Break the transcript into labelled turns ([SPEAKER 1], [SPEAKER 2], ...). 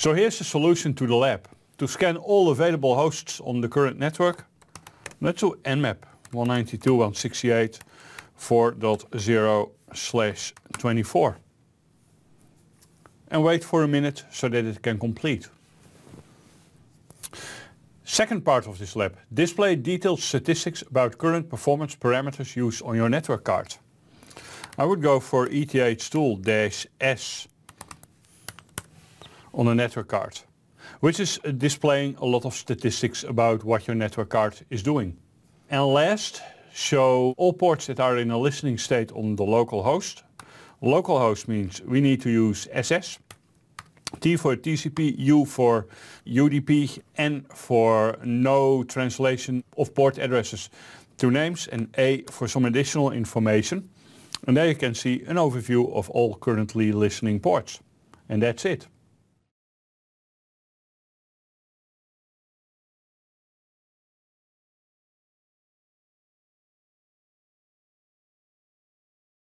[SPEAKER 1] So here's the solution
[SPEAKER 2] to the lab. To scan all available hosts on the current network, let's do nmap 192.168.4.0 slash 24 and wait for a minute so that it can complete. Second part of this lab, display detailed statistics about current performance parameters used on your network card. I would go for ETH tool dash S on a network card, which is displaying a lot of statistics about what your network card is doing. And last, show all ports that are in a listening state on the local host. Local host means we need to use SS, T for TCP, U for UDP, N for no translation of port addresses to names, and A for some additional information. And there you can see an overview
[SPEAKER 1] of all currently listening ports. And that's it.